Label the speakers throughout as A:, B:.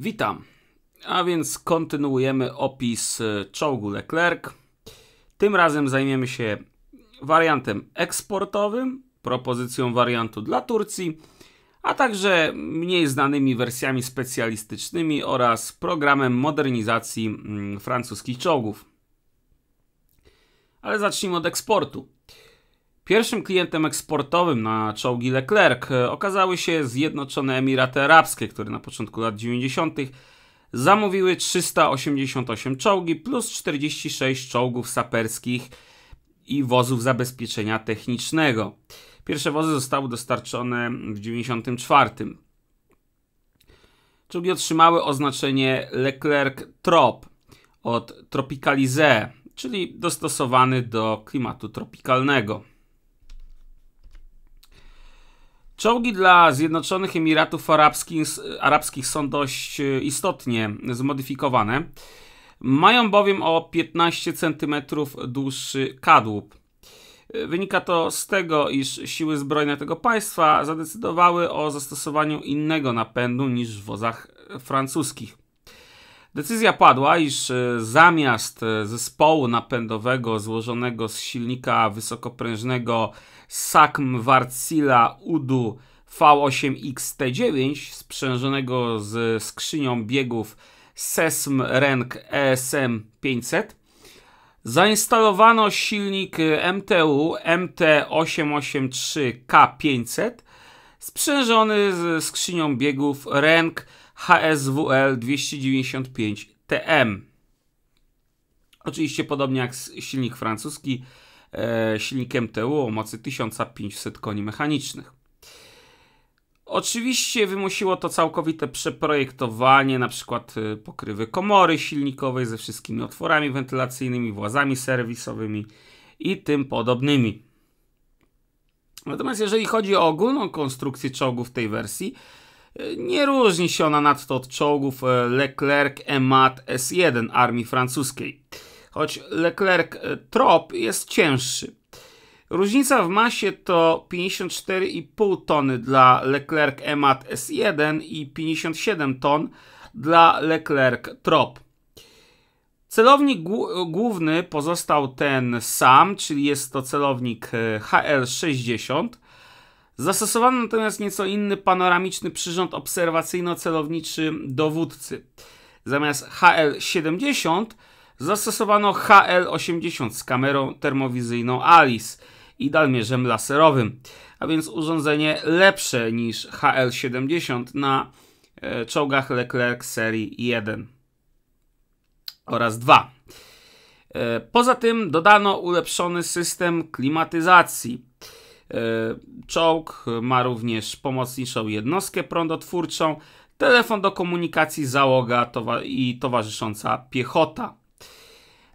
A: Witam. A więc kontynuujemy opis y, czołgu Leclerc. Tym razem zajmiemy się wariantem eksportowym, propozycją wariantu dla Turcji, a także mniej znanymi wersjami specjalistycznymi oraz programem modernizacji mm, francuskich czołgów. Ale zacznijmy od eksportu. Pierwszym klientem eksportowym na czołgi Leclerc e, okazały się Zjednoczone Emiraty Arabskie, które na początku lat 90. zamówiły 388 czołgi plus 46 czołgów saperskich i wozów zabezpieczenia technicznego. Pierwsze wozy zostały dostarczone w 94. Czołgi otrzymały oznaczenie Leclerc Trop od Tropicalize, czyli dostosowany do klimatu tropikalnego. Czołgi dla Zjednoczonych Emiratów Arabskich, Arabskich są dość e, istotnie zmodyfikowane. Mają bowiem o 15 cm dłuższy kadłub. E, wynika to z tego, iż siły zbrojne tego państwa zadecydowały o zastosowaniu innego napędu niż w wozach francuskich. Decyzja padła, iż e, zamiast zespołu napędowego złożonego z silnika wysokoprężnego Sakm Wartsila Udu V8XT9 sprzężonego z skrzynią biegów SESM Renk ESM 500. Zainstalowano silnik MTU MT883K500 sprzężony z skrzynią biegów Renk HSWL 295TM. Oczywiście podobnie jak silnik francuski E, silnikiem TU o mocy 1500 koni mechanicznych. Oczywiście wymusiło to całkowite przeprojektowanie na przykład e, pokrywy komory silnikowej ze wszystkimi otworami wentylacyjnymi, włazami serwisowymi i tym podobnymi. Natomiast jeżeli chodzi o ogólną konstrukcję czołgów tej wersji, e, nie różni się ona nadto od czołgów Leclerc Emat S1 armii francuskiej choć Leclerc-Trop e, jest cięższy. Różnica w masie to 54,5 tony dla Leclerc EMAT S1 i 57 ton dla Leclerc Trop. Celownik główny pozostał ten sam, czyli jest to celownik e, HL60. Zastosowano natomiast nieco inny panoramiczny przyrząd obserwacyjno-celowniczy dowódcy. Zamiast HL70 zastosowano HL-80 z kamerą termowizyjną ALIS i dalmierzem laserowym, a więc urządzenie lepsze niż HL-70 na e, czołgach Leclerc serii 1 oraz 2. E, poza tym dodano ulepszony system klimatyzacji. E, czołg ma również pomocniczą jednostkę prądotwórczą, telefon do komunikacji załoga i towarzysząca piechota.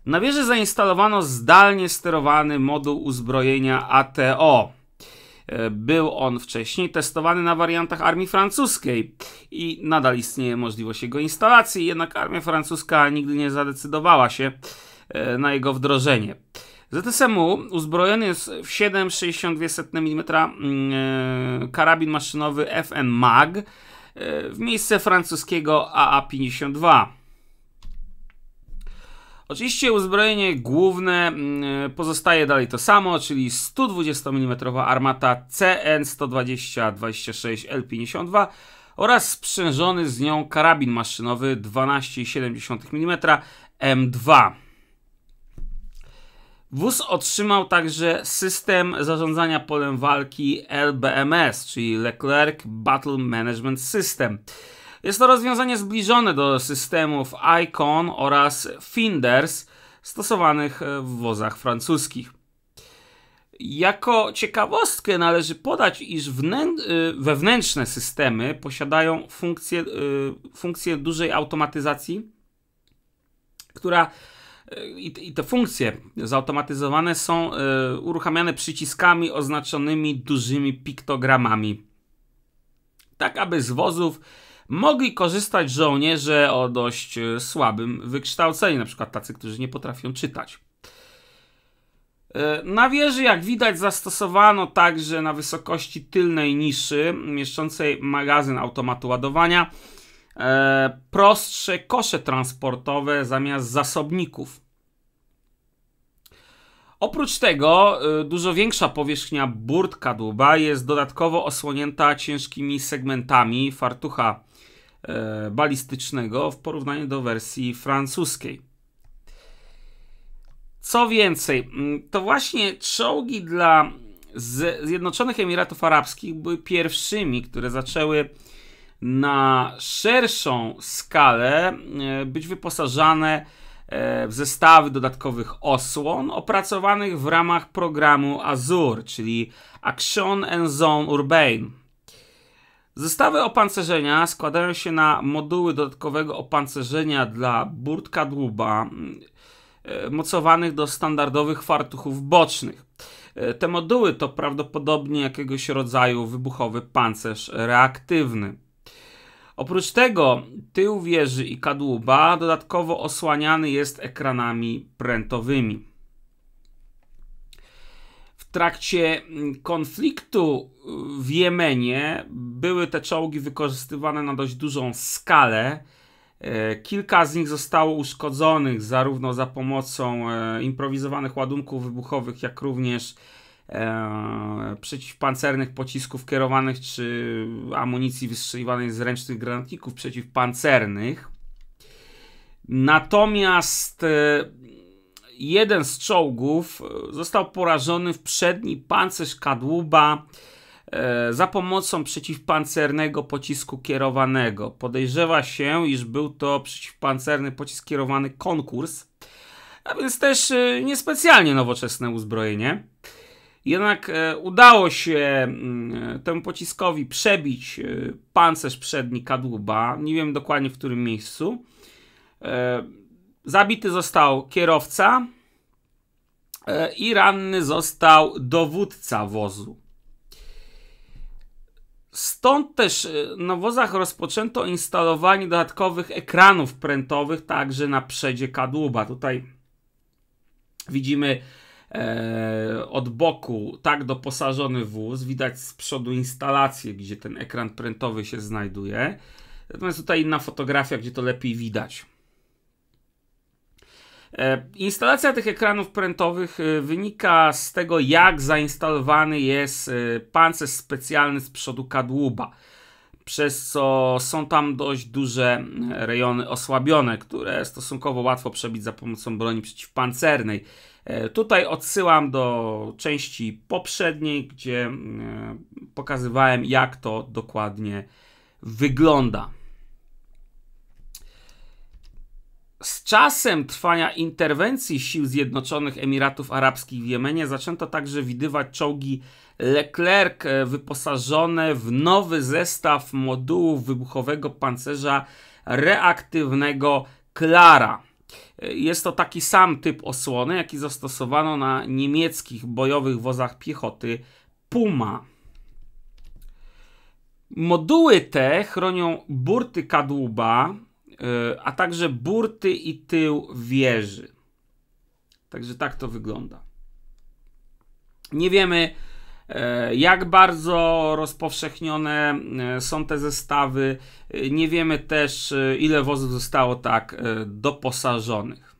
A: Na wieży zainstalowano zdalnie sterowany moduł uzbrojenia ATO. E, był on wcześniej testowany na wariantach armii francuskiej i nadal istnieje możliwość jego instalacji, jednak armia francuska nigdy nie zadecydowała się e, na jego wdrożenie. ZSMU uzbrojony jest w 7,62 mm e, karabin maszynowy FN MAG w miejsce francuskiego AA-52. Oczywiście uzbrojenie główne mm, pozostaje dalej to samo, czyli 120 mm armata CN120-26L52 oraz sprzężony z nią karabin maszynowy 12,7 mm M2. Wóz otrzymał także system zarządzania polem walki LBMS, czyli Leclerc Battle Management System. Jest to rozwiązanie zbliżone do systemów Icon oraz Finders stosowanych e, w wozach francuskich. Jako ciekawostkę należy podać, iż y, wewnętrzne systemy posiadają funkcję, y, funkcję dużej automatyzacji, która y, i, te funkcje zautomatyzowane są uruchamiane przyciskami oznaczonymi dużymi piktogramami. Tak, aby z wozów mogli korzystać żołnierze o dość e, słabym wykształceniu, na przykład tacy, którzy nie potrafią czytać. E, na wieży, jak widać, zastosowano także na wysokości tylnej niszy mieszczącej magazyn automatu ładowania e, prostsze kosze transportowe zamiast zasobników. Oprócz tego y, dużo większa powierzchnia burt kadłuba jest dodatkowo osłonięta ciężkimi segmentami fartucha e, balistycznego w porównaniu do wersji francuskiej. Co więcej, mm, to właśnie czołgi dla Zjednoczonych Emiratów Arabskich były pierwszymi, które zaczęły na szerszą skalę e, być wyposażane w E, w zestawy dodatkowych osłon opracowanych w ramach programu Azure, czyli Action and Zone Urbane. Zestawy opancerzenia składają się na moduły dodatkowego opancerzenia dla burt kadłuba e, mocowanych do standardowych fartuchów bocznych. E, te moduły to prawdopodobnie jakiegoś rodzaju wybuchowy pancerz reaktywny. Oprócz tego tył wieży i kadłuba dodatkowo osłaniany jest ekranami prętowymi. W trakcie mm, konfliktu w Jemenie były te czołgi wykorzystywane na dość dużą skalę. E, kilka z nich zostało uszkodzonych zarówno za pomocą e, improwizowanych ładunków wybuchowych, jak również e, przeciwpancernych pocisków kierowanych czy amunicji wystrzeliwanej z ręcznych granatników przeciwpancernych. Natomiast e, jeden z czołgów e, został porażony w przedni pancerz kadłuba e, za pomocą przeciwpancernego pocisku kierowanego. Podejrzewa się, iż był to przeciwpancerny pocisk kierowany konkurs, a więc też niespecjalnie nowoczesne uzbrojenie. Jednak e, udało się mm, e, temu pociskowi przebić e, pancerz przedni kadłuba. Nie wiem dokładnie w którym miejscu. Zabity został kierowca i ranny został dowódca wozu. Stąd też na wozach rozpoczęto instalowanie dodatkowych ekranów prętowych także na przedzie kadłuba. Tutaj widzimy e, od boku tak doposażony wóz, widać z przodu instalację, gdzie ten ekran prętowy się znajduje. Natomiast tutaj inna fotografia, gdzie to lepiej widać. E, instalacja tych ekranów prętowych e, wynika z tego, jak zainstalowany jest e, pancerz specjalny z przodu kadłuba, przez co są tam dość duże rejony osłabione, które stosunkowo łatwo przebić za pomocą broni przeciwpancernej. E, tutaj odsyłam do części poprzedniej, gdzie e, pokazywałem, jak to dokładnie wygląda. Z czasem trwania interwencji sił Zjednoczonych Emiratów Arabskich w Jemenie zaczęto także widywać czołgi Leclerc e, wyposażone w nowy zestaw modułów wybuchowego pancerza reaktywnego Klara. Jest to taki sam typ osłony, jaki zastosowano na niemieckich bojowych wozach piechoty Puma. Moduły te chronią burty kadłuba, e, a także burty i tył wieży. Także tak to wygląda. Nie wiemy, E, jak bardzo rozpowszechnione e, są te zestawy, e, nie wiemy też, ile wozów zostało tak doposażonych.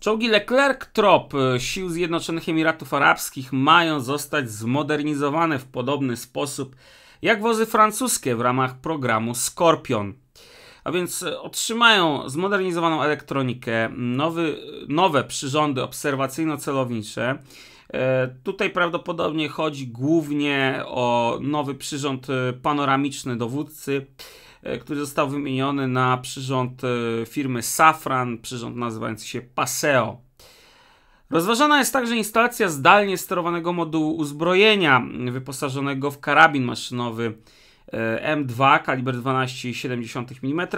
A: Czołgi Leclerc-Trop Sił Zjednoczonych Emiratów Arabskich mają zostać zmodernizowane w podobny sposób jak wozy francuskie w ramach programu Scorpion. A więc otrzymają zmodernizowaną elektronikę, nowy, nowe przyrządy obserwacyjno-celownicze, E, tutaj prawdopodobnie chodzi głównie o nowy przyrząd e, panoramiczny dowódcy, e, który został wymieniony na przyrząd firmy Safran, przyrząd nazywający się Paseo. Rozważana jest także instalacja zdalnie sterowanego modułu uzbrojenia wyposażonego w karabin maszynowy M2 kaliber 12,7 mm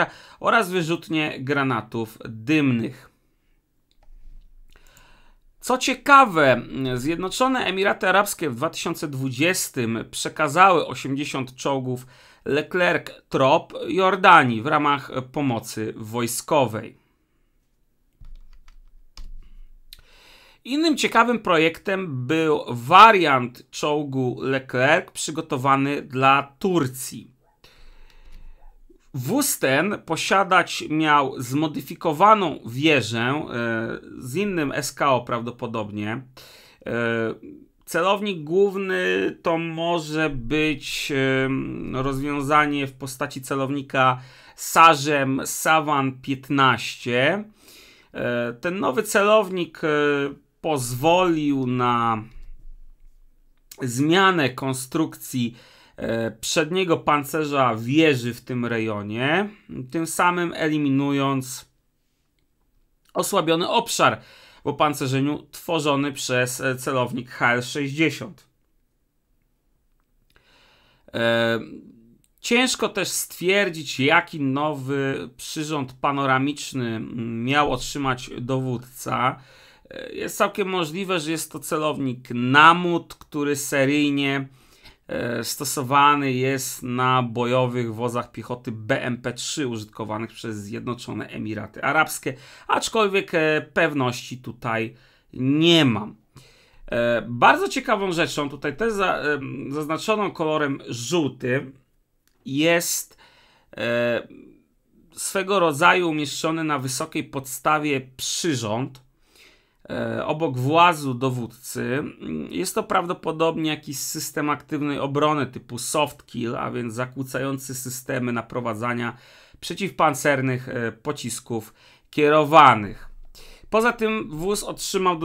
A: oraz wyrzutnie granatów dymnych. Co ciekawe, Zjednoczone Emiraty Arabskie w 2020 przekazały 80 czołgów Leclerc Trop Jordanii w ramach pomocy wojskowej. Innym ciekawym projektem był wariant czołgu Leclerc przygotowany dla Turcji. Wóz ten posiadać miał zmodyfikowaną wieżę e, z innym SKO prawdopodobnie. E, celownik główny to może być rozwiązanie w postaci celownika Sarzem Savan 15. E, ten nowy celownik pozwolił na zmianę konstrukcji E, przedniego pancerza wieży w tym rejonie, tym samym eliminując osłabiony obszar w opancerzeniu tworzony przez e, celownik HL-60. E, ciężko też stwierdzić, jaki nowy przyrząd panoramiczny miał otrzymać dowódca. Jest całkiem możliwe, że jest to celownik Namut, który seryjnie E, stosowany jest na bojowych wozach piechoty BMP-3 użytkowanych przez Zjednoczone Emiraty Arabskie, aczkolwiek e, pewności tutaj nie mam. E, bardzo ciekawą rzeczą, tutaj też zaznaczoną kolorem żółtym, jest swego rodzaju umieszczony na wysokiej podstawie przyrząd, E, obok włazu dowódcy. Mm, jest to prawdopodobnie jakiś system aktywnej obrony typu soft kill, a więc zakłócający systemy naprowadzania przeciwpancernych e, pocisków kierowanych. Poza tym wóz otrzymał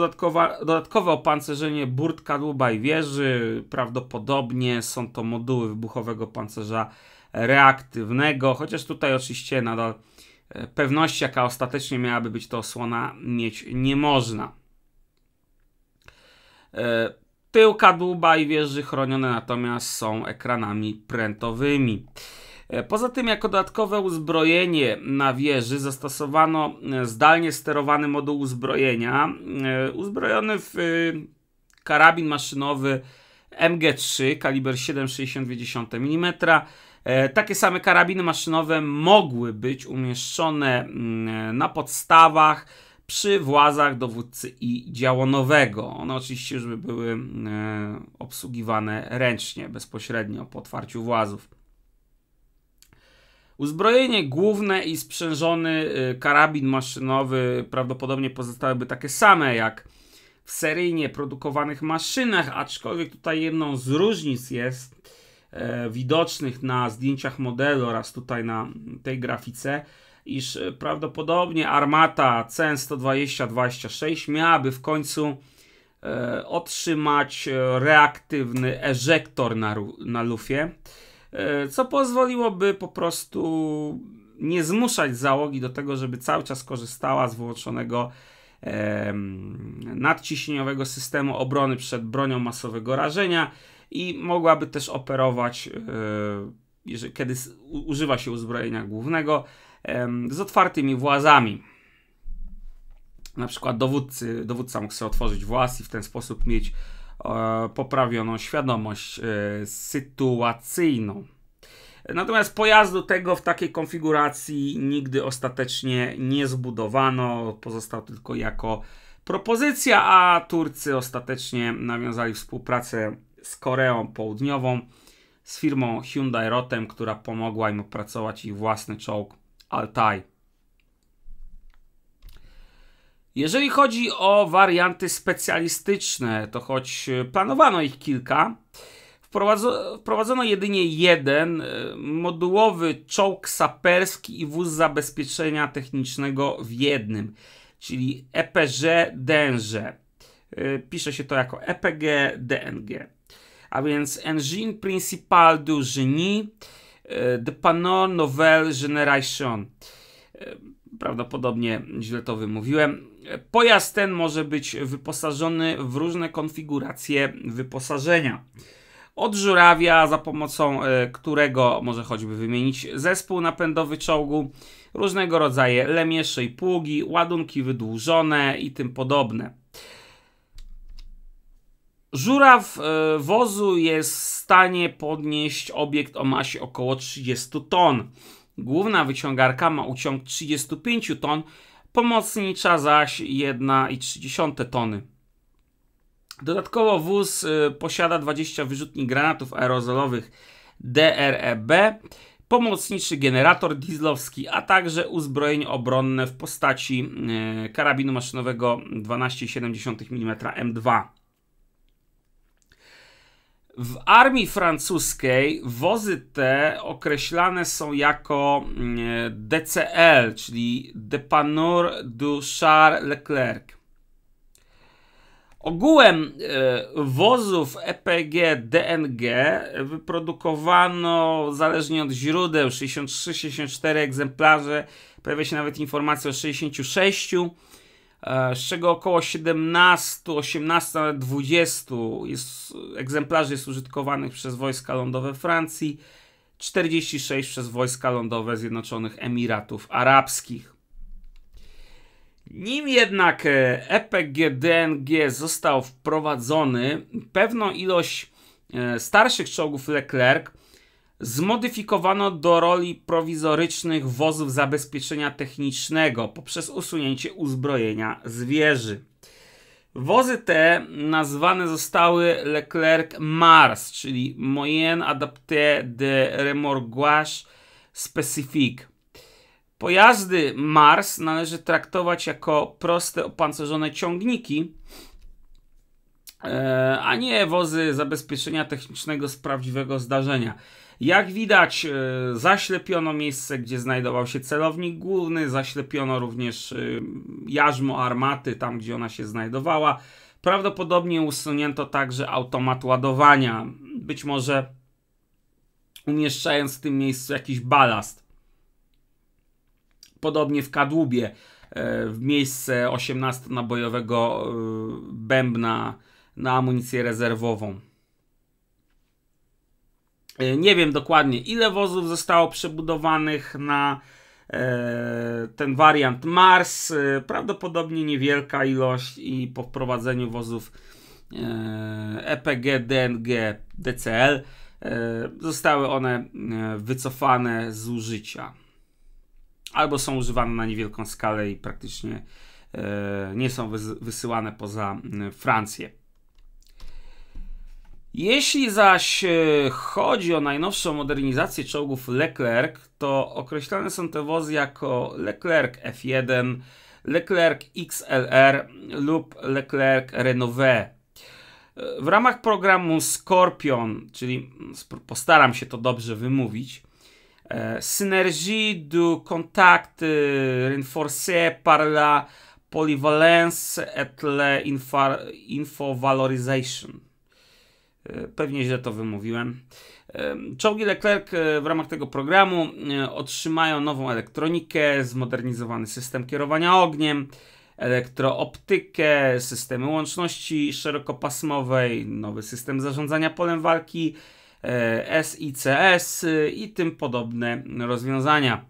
A: dodatkowe opancerzenie burt kadłuba i wieży. Prawdopodobnie są to moduły wybuchowego pancerza reaktywnego, chociaż tutaj oczywiście nadal pewności, jaka ostatecznie miałaby być to osłona, mieć nie można. E, Tył kadłuba i wieży chronione natomiast są ekranami prętowymi. E, poza tym, jako dodatkowe uzbrojenie na wieży zastosowano e, zdalnie sterowany moduł uzbrojenia, uzbrojony w karabin maszynowy MG3 kaliber 7,62 mm, E, takie same karabiny maszynowe mogły być umieszczone mm, e, na podstawach przy włazach dowódcy i działonowego. One oczywiście już by były mm, e, obsługiwane ręcznie, bezpośrednio po otwarciu włazów. Uzbrojenie główne i sprzężony y, karabin maszynowy prawdopodobnie pozostałyby takie same jak w seryjnie produkowanych maszynach, aczkolwiek tutaj jedną z różnic jest, E, widocznych na zdjęciach modelu oraz tutaj na tej grafice, iż e, prawdopodobnie armata CN 120-26 miałaby w końcu e, otrzymać reaktywny ejektor na, na lufie, co pozwoliłoby po prostu nie zmuszać załogi do tego, żeby cały czas korzystała z włączonego nadciśnieniowego systemu obrony przed bronią masowego rażenia i mogłaby też operować, e, kiedy używa się uzbrojenia głównego, z otwartymi włazami. Na przykład dowódcy, dowódca mógł sobie otworzyć włas i w ten sposób mieć e, poprawioną świadomość e, sytuacyjną. Natomiast pojazdu tego w takiej konfiguracji nigdy ostatecznie nie zbudowano, pozostał tylko jako propozycja, a Turcy ostatecznie nawiązali współpracę z Koreą Południową, z firmą Hyundai Rotem, która pomogła im opracować ich własny czołg Altai. Jeżeli chodzi o warianty specjalistyczne, to choć planowano ich kilka, wprowadzono, jedynie jeden e, modułowy czołg saperski i wóz zabezpieczenia technicznego w jednym, czyli EPG-DNG. E, pisze się to jako EPG-DNG a więc Engine Principal du Génie e, de Panon Nouvelle Generation. E, prawdopodobnie źle to wymówiłem. E, pojazd ten może być wyposażony w różne konfiguracje wyposażenia. Od żurawia, za pomocą którego może choćby wymienić zespół napędowy czołgu, różnego rodzaju lemiesze i pługi, ładunki wydłużone i tym podobne. Żuraw e, wozu jest w stanie podnieść obiekt o masie około 30 ton. Główna wyciągarka ma uciąg 35 ton, pomocnicza zaś 1,3 tony. Dodatkowo wóz e, posiada 20 wyrzutni granatów aerozolowych DREB, pomocniczy generator dieslowski, a także uzbrojenie obronne w postaci e, karabinu maszynowego 12,7 mm M2. W armii francuskiej wozy te określane są jako mm, DCL, czyli Depanur du Char Leclerc. Ogółem e, wozów EPG DNG wyprodukowano zależnie od źródeł 63-64 egzemplarze. Pojawia się nawet informacja o 66 E, z czego około 17, 18, nawet 20 jest, egzemplarzy jest użytkowanych przez wojska lądowe Francji, 46 przez wojska lądowe Zjednoczonych Emiratów Arabskich. Nim jednak e, EPG-DNG został wprowadzony, pewną ilość e, starszych czołgów Leclerc zmodyfikowano do roli prowizorycznych wozów zabezpieczenia technicznego poprzez usunięcie uzbrojenia zwierzy. Wozy te nazwane zostały Leclerc Mars, czyli Moyen Adapté de Remorguage Spécifique. Pojazdy Mars należy traktować jako proste opancerzone ciągniki, E, a nie wozy zabezpieczenia technicznego z prawdziwego zdarzenia. Jak widać, e, zaślepiono miejsce, gdzie znajdował się celownik główny, zaślepiono również e, jarzmo armaty, tam gdzie ona się znajdowała. Prawdopodobnie usunięto także automat ładowania, być może umieszczając w tym miejscu jakiś balast. Podobnie w kadłubie, w miejsce 18-nabojowego bębna na amunicję rezerwową. E, nie wiem dokładnie ile wozów zostało przebudowanych na e, ten wariant Mars. E, prawdopodobnie niewielka ilość i po wprowadzeniu wozów EPG, DNG, DCL zostały one wycofane z użycia. Albo są używane na niewielką skalę i praktycznie nie są wysyłane poza Francję. Jeśli zaś e, chodzi o najnowszą modernizację czołgów Leclerc, to określane są te wozy jako Leclerc F1, Leclerc XLR lub Leclerc Renové. E, w ramach programu Scorpion, czyli postaram się to dobrze wymówić, e, Synergie du contact renforcé par la polyvalence et la infovalorization. E, pewnie źle to wymówiłem. E, czołgi Leclerc e, w ramach tego programu otrzymają nową elektronikę, zmodernizowany system kierowania ogniem, elektrooptykę, systemy łączności szerokopasmowej, nowy system zarządzania polem walki, SICS i tym podobne rozwiązania.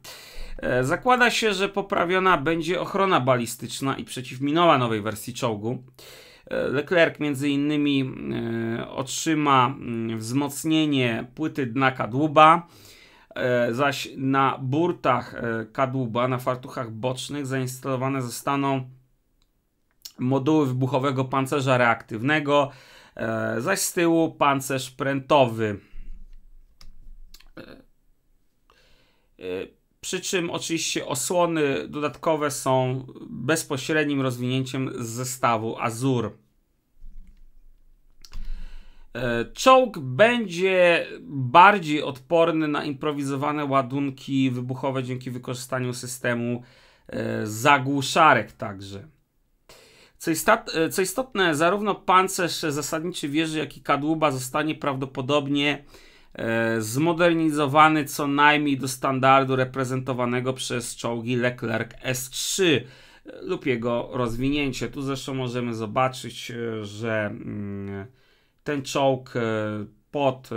A: Zakłada się, że poprawiona będzie ochrona balistyczna i przeciwminowa nowej wersji czołgu. E, Leclerc między innymi e, otrzyma mm, wzmocnienie płyty dna kadłuba, e, zaś na burtach kadłuba, na fartuchach bocznych zainstalowane zostaną moduły wybuchowego pancerza reaktywnego, zaś z tyłu pancerz prętowy. Przy czym oczywiście osłony dodatkowe są bezpośrednim rozwinięciem z zestawu Azur. E, czołg będzie bardziej odporny na improwizowane ładunki wybuchowe dzięki wykorzystaniu systemu e, zagłuszarek także. E, co, istotne, zarówno pancerz zasadniczy wieży, jak i kadłuba zostanie prawdopodobnie E, zmodernizowany co najmniej do standardu reprezentowanego przez czołgi Leclerc S3 e, lub jego rozwinięcie. Tu zresztą możemy zobaczyć, e, że mm, ten czołg pod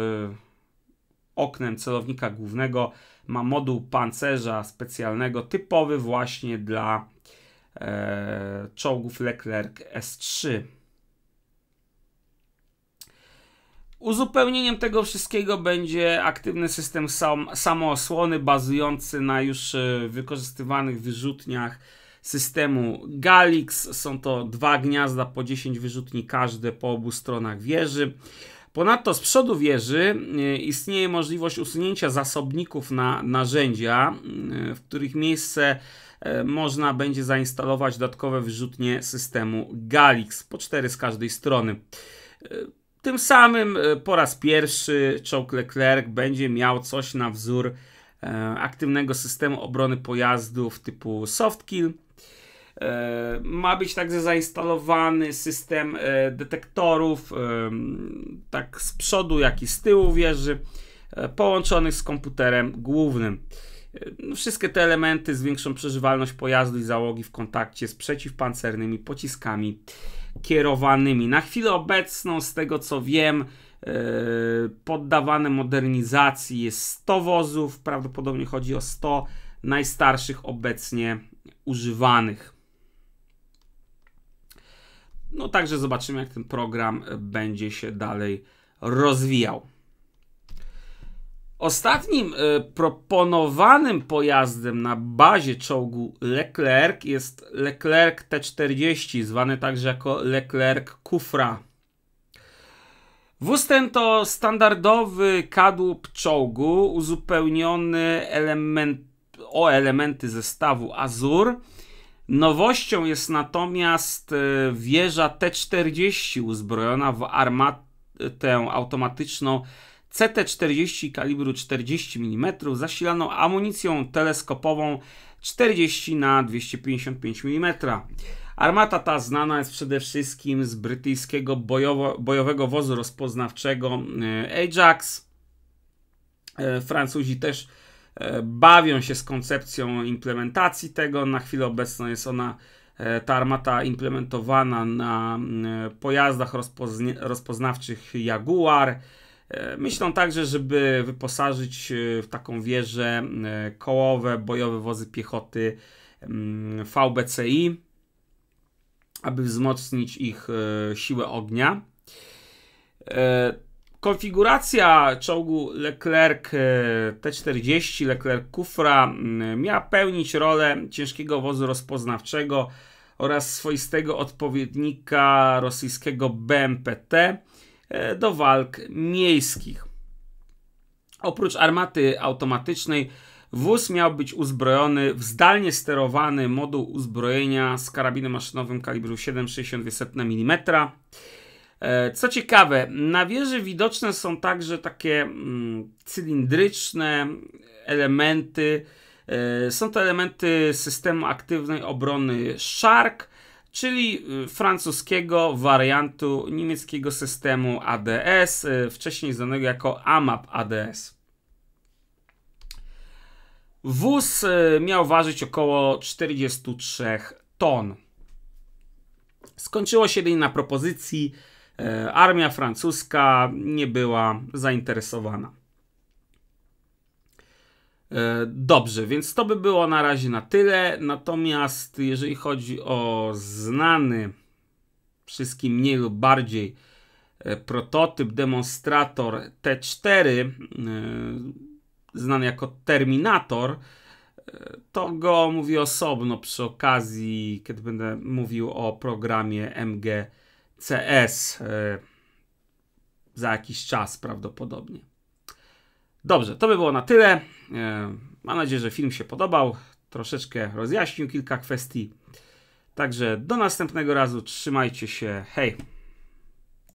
A: oknem celownika głównego ma moduł pancerza specjalnego, typowy właśnie dla czołgów Leclerc S3. Uzupełnieniem tego wszystkiego będzie aktywny system sam, samoosłony bazujący na już e, wykorzystywanych wyrzutniach systemu Galix. Są to dwa gniazda po 10 wyrzutni każde po obu stronach wieży. Ponadto z przodu wieży e, istnieje możliwość usunięcia zasobników na narzędzia, e, w których miejsce można będzie zainstalować dodatkowe wyrzutnie systemu Galix, po cztery z każdej strony. Tym samym e, po raz pierwszy Choke Leclerc będzie miał coś na wzór e, aktywnego systemu obrony pojazdów typu softkill. E, ma być także zainstalowany system detektorów, tak z przodu, jak i z tyłu wieży, połączonych z komputerem głównym. No, wszystkie te elementy zwiększą przeżywalność pojazdu i załogi w kontakcie z przeciwpancernymi pociskami kierowanymi. Na chwilę obecną, z tego co wiem, e, poddawane modernizacji jest 100 wozów, prawdopodobnie chodzi o 100 najstarszych obecnie używanych. No także zobaczymy, jak ten program będzie się dalej rozwijał. Ostatnim y, proponowanym pojazdem na bazie czołgu Leclerc jest Leclerc T40, zwany także jako Leclerc Kufra. Wóz ten to standardowy kadłub czołgu uzupełniony element, o elementy zestawu Azur. Nowością jest natomiast y, wieża T40 uzbrojona w armatę automatyczną CT-40 kalibru 40 mm zasilaną amunicją teleskopową 40 na 255 mm. Armata ta znana jest przede wszystkim z brytyjskiego bojowo, bojowego wozu rozpoznawczego e, Ajax. E, Francuzi też e, bawią się z koncepcją implementacji tego. Na chwilę obecną jest ona ta armata implementowana na pojazdach rozpoznawczych Jaguar, E, myślą także, żeby wyposażyć e, w taką wieżę e, kołowe, bojowe wozy piechoty mm, VBCI, aby wzmocnić ich siłę ognia. Konfiguracja czołgu Leclerc T40, Leclerc Kufra mm, miała pełnić rolę ciężkiego wozu rozpoznawczego oraz swoistego odpowiednika rosyjskiego BMPT. E, do walk miejskich. Oprócz armaty automatycznej, wóz miał być uzbrojony w zdalnie sterowany moduł uzbrojenia z karabinem maszynowym kalibru 7,62 mm. E, co ciekawe, na wieży widoczne są także takie mm, cylindryczne elementy. E, są to elementy systemu aktywnej obrony Shark, czyli y, francuskiego wariantu niemieckiego systemu ADS, y, wcześniej znanego jako AMAP ADS. Wóz y, miał ważyć około 43 ton. Skończyło się jedynie na propozycji. Armia francuska nie była zainteresowana. E, dobrze, więc to by było na razie na tyle. Natomiast jeżeli chodzi o znany wszystkim mniej lub bardziej e, prototyp, demonstrator T4, e, znany jako Terminator, to go mówię osobno przy okazji, kiedy będę mówił o programie MGCS za jakiś czas prawdopodobnie. Dobrze, to by było na tyle. E, mam nadzieję, że film się podobał. Troszeczkę rozjaśnił kilka kwestii. Także do następnego razu. Trzymajcie się. Hej!